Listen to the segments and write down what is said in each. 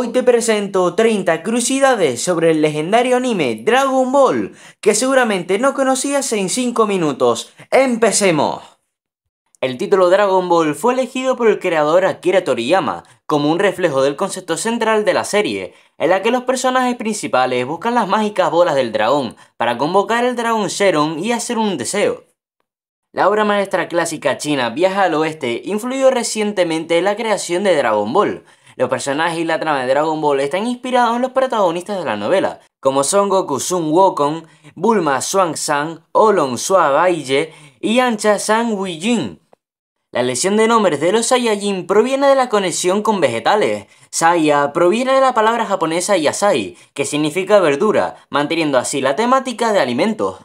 Hoy te presento 30 curiosidades sobre el legendario anime Dragon Ball que seguramente no conocías en 5 minutos. ¡Empecemos! El título Dragon Ball fue elegido por el creador Akira Toriyama como un reflejo del concepto central de la serie, en la que los personajes principales buscan las mágicas bolas del dragón para convocar el dragón Sheron y hacer un deseo. La obra maestra clásica china Viaja al Oeste influyó recientemente en la creación de Dragon Ball, los personajes y la trama de Dragon Ball están inspirados en los protagonistas de la novela, como son Goku Sun Wokon, Bulma swang San, oolong Sua y Ancha San Wijin. La lesión de nombres de los Saiyajin proviene de la conexión con vegetales. Saiya proviene de la palabra japonesa yasai, que significa verdura, manteniendo así la temática de alimentos.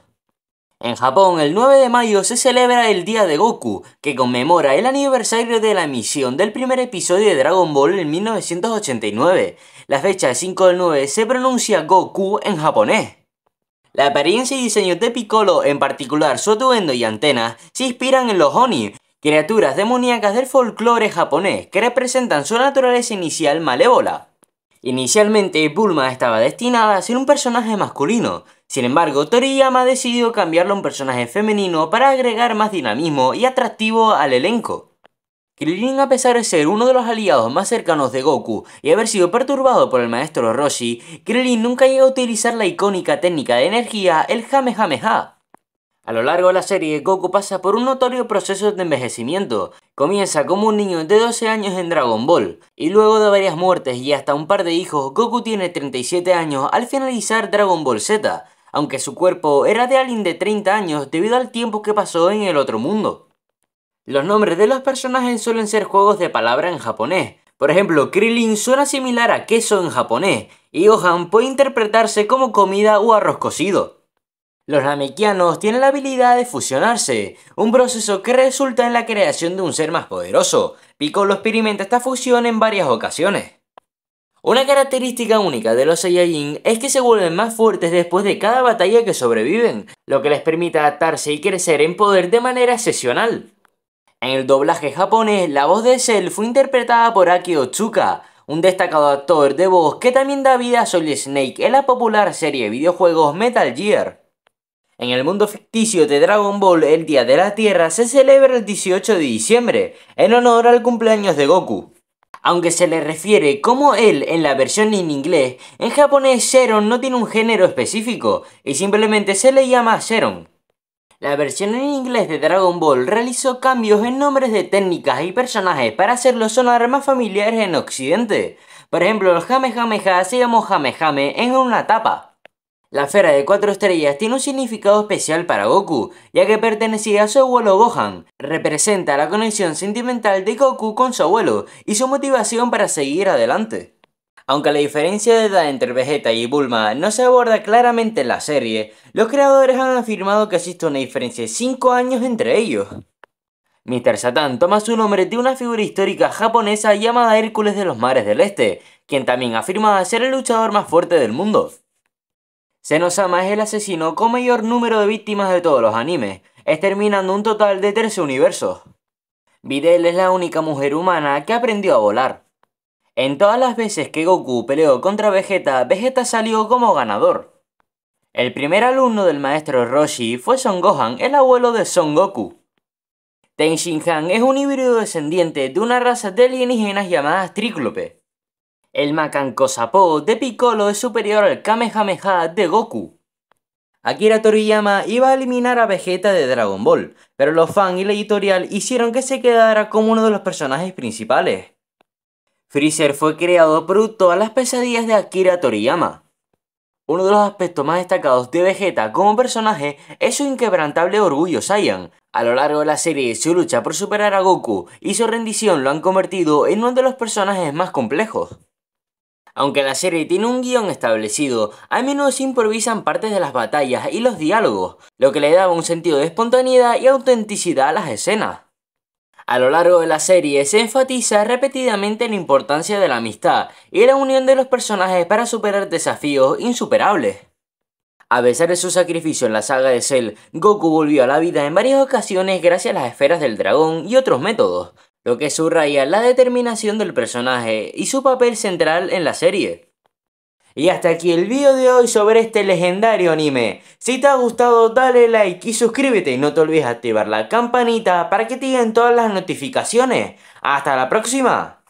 En Japón, el 9 de mayo se celebra el Día de Goku, que conmemora el aniversario de la emisión del primer episodio de Dragon Ball en 1989. La fecha 5 del 9 se pronuncia Goku en japonés. La apariencia y diseño de Piccolo, en particular su atuendo y antenas, se inspiran en los Oni, criaturas demoníacas del folclore japonés que representan su naturaleza inicial malévola. Inicialmente Bulma estaba destinada a ser un personaje masculino, sin embargo Toriyama ha decidido cambiarlo a un personaje femenino para agregar más dinamismo y atractivo al elenco. Krillin a pesar de ser uno de los aliados más cercanos de Goku y haber sido perturbado por el maestro Roshi, Krillin nunca llega a utilizar la icónica técnica de energía el Jame a lo largo de la serie, Goku pasa por un notorio proceso de envejecimiento. Comienza como un niño de 12 años en Dragon Ball, y luego de varias muertes y hasta un par de hijos, Goku tiene 37 años al finalizar Dragon Ball Z, aunque su cuerpo era de alguien de 30 años debido al tiempo que pasó en el otro mundo. Los nombres de los personajes suelen ser juegos de palabra en japonés. Por ejemplo, Krillin suena similar a queso en japonés, y Gohan puede interpretarse como comida o arroz cocido. Los namekianos tienen la habilidad de fusionarse, un proceso que resulta en la creación de un ser más poderoso. Piccolo experimenta esta fusión en varias ocasiones. Una característica única de los Saiyajin es que se vuelven más fuertes después de cada batalla que sobreviven, lo que les permite adaptarse y crecer en poder de manera excepcional. En el doblaje japonés, la voz de Cell fue interpretada por Aki Otsuka, un destacado actor de voz que también da vida a Solid Snake en la popular serie de videojuegos Metal Gear. En el mundo ficticio de Dragon Ball, el Día de la Tierra se celebra el 18 de diciembre, en honor al cumpleaños de Goku. Aunque se le refiere como él en la versión en inglés, en japonés Sheron no tiene un género específico y simplemente se le llama Sheron. La versión en inglés de Dragon Ball realizó cambios en nombres de técnicas y personajes para hacerlos sonar más familiares en Occidente. Por ejemplo, el Hamehameha se llamó Hamehame en una tapa. La esfera de cuatro estrellas tiene un significado especial para Goku, ya que pertenecía a su abuelo Gohan. Representa la conexión sentimental de Goku con su abuelo y su motivación para seguir adelante. Aunque la diferencia de edad entre Vegeta y Bulma no se aborda claramente en la serie, los creadores han afirmado que existe una diferencia de 5 años entre ellos. Mr. Satan toma su nombre de una figura histórica japonesa llamada Hércules de los Mares del Este, quien también afirma ser el luchador más fuerte del mundo. Senosama es el asesino con mayor número de víctimas de todos los animes, exterminando un total de 13 universos. Videl es la única mujer humana que aprendió a volar. En todas las veces que Goku peleó contra Vegeta, Vegeta salió como ganador. El primer alumno del maestro Roshi fue Son Gohan, el abuelo de Son Goku. Ten Shinhan es un híbrido descendiente de una raza de alienígenas llamadas Tríclope. El Makanko de Piccolo es superior al Kamehameha de Goku. Akira Toriyama iba a eliminar a Vegeta de Dragon Ball, pero los fans y la editorial hicieron que se quedara como uno de los personajes principales. Freezer fue creado producto a las pesadillas de Akira Toriyama. Uno de los aspectos más destacados de Vegeta como personaje es su inquebrantable orgullo Saiyan. A lo largo de la serie, su lucha por superar a Goku y su rendición lo han convertido en uno de los personajes más complejos. Aunque la serie tiene un guión establecido, a menudo se improvisan partes de las batallas y los diálogos, lo que le daba un sentido de espontaneidad y autenticidad a las escenas. A lo largo de la serie se enfatiza repetidamente la importancia de la amistad y la unión de los personajes para superar desafíos insuperables. A pesar de su sacrificio en la saga de Cell, Goku volvió a la vida en varias ocasiones gracias a las esferas del dragón y otros métodos, lo que subraya la determinación del personaje y su papel central en la serie. Y hasta aquí el video de hoy sobre este legendario anime. Si te ha gustado dale like y suscríbete y no te olvides activar la campanita para que te lleguen todas las notificaciones. ¡Hasta la próxima!